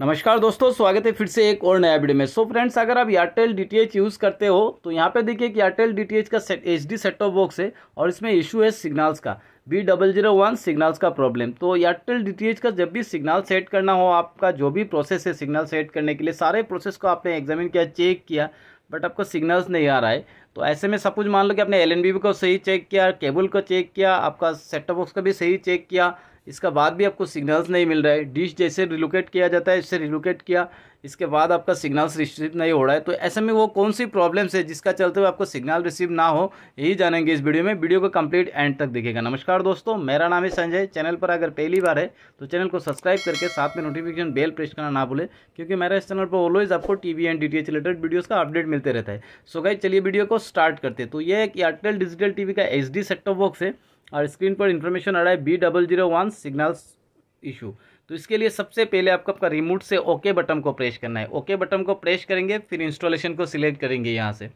नमस्कार दोस्तों स्वागत है फिर से एक और नया वीडियो में सो so फ्रेंड्स अगर आप एयरटेल डी यूज़ करते हो तो यहाँ पे देखिए कि एयरटेल डी का set H D set top box है और इसमें इशू है सिग्नल्स का B double zero one signals का प्रॉब्लम तो एयरटेल डी का जब भी सिग्नल सेट करना हो आपका जो भी प्रोसेस है सिग्नल सेट करने के लिए सारे प्रोसेस को आपने एग्जामिन किया चेक किया बट आपको सिग्नल्स नहीं आ रहा है तो ऐसे में सपोज मान लो कि आपने एल को सही चेक किया केबल को चेक किया आपका सेट टॉप बॉक्स का भी सही चेक किया इसका बाद भी आपको सिग्नल्स नहीं मिल रहा है डिश जैसे रिलोकेट किया जाता है इससे रिलोकेट किया इसके बाद आपका सिग्नल्स रिसीव नहीं हो रहा है तो ऐसे में वो कौन सी प्रॉब्लम्स है जिसका चलते हुए आपको सिग्नल रिसीव ना हो यही जानेंगे इस वीडियो में वीडियो को कंप्लीट एंड तक देखेगा नमस्कार दोस्तों मेरा नाम है संजय चैनल पर अगर पहली बार है तो चैनल को सब्सक्राइब करके साथ में नोटिफिकेशन बेल प्रेस करना ना भूलें क्योंकि मेरा इस चैनल पर ऑलवेज आपको V and D related videos का अपडेट मिलते रहता है सो गई चलिए वीडियो को स्टार्ट करते तो ये एक एयरटेल डिजिटल टी का एच डी बॉक्स है और स्क्रीन पर इन्फॉर्मेशन आ रहा है B double zero one signals issue तो इसके लिए सबसे पहले आपको आपका रिमोट से ओके बटन को प्रेस करना है ओके बटन को प्रेस करेंगे फिर इंस्टॉलेशन को सिलेक्ट करेंगे यहाँ से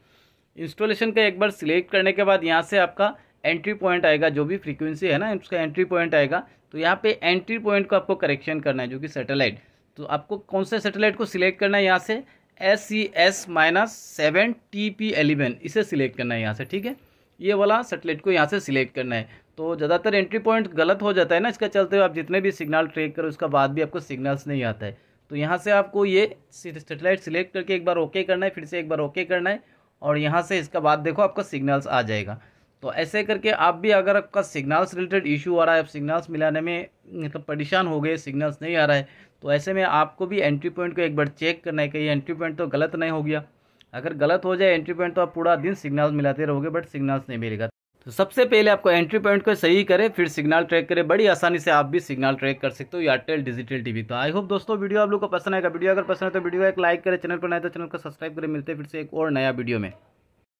इंस्टॉलेशन का एक बार सिलेक्ट करने के बाद यहाँ से आपका एंट्री पॉइंट आएगा जो भी फ्रीक्वेंसी है ना उसका एंट्री पॉइंट आएगा तो यहाँ पे एंट्री पॉइंट को आपको करेक्शन करना है जो कि सैटेलाइट तो आपको कौन से सैटेलाइट को सिलेक्ट करना है यहाँ से S C S minus seven T P eleven इसे सिलेक्ट करना है यहाँ से ठीक है ये वाला सेटेलाइट को यहाँ से सिलेक्ट करना है तो ज़्यादातर एंट्री पॉइंट गलत हो जाता है ना इसका चलते हुए आप जितने भी सिग्नल ट्रेक करो उसका बाद भी आपको सिग्नल्स नहीं आता है तो यहाँ से आपको ये सेटेलाइट सिलेक्ट करके एक बार ओके करना है फिर से एक बार ओके करना है और यहाँ से इसका बाद देखो आपका सिग्नल्स आ जाएगा तो ऐसे करके आप भी अगर आपका सिग्नल्स रिलेटेड इशू आ रहा है आप सिग्नल्स मिलाने में मतलब परेशान हो गए सिग्नल्स नहीं आ रहा है तो ऐसे में आपको भी एंट्री पॉइंट को एक बार चेक करना है कि एंट्री पॉइंट तो गलत नहीं हो गया अगर गलत हो जाए एंट्री पॉइंट तो आप पूरा दिन सिग्नल्स मिलाते रहोगे बट सिग्नल्स नहीं मिलेगा तो सबसे पहले आपको एंट्री पॉइंट को सही करें फिर सिग्नल ट्रैक करें बड़ी आसानी से आप भी सिग्नल ट्रैक कर सकते हो एयरटेल डिजिटल टीवी तो आई होप दोस्तों वीडियो आप लोग को पसंद आएगा वीडियो अगर पसंद है तो वीडियो को एक लाइक करें चैनल पर नए तो चैनल को सब्सक्राइब करें मिलते हैं फिर से एक और नया वीडियो में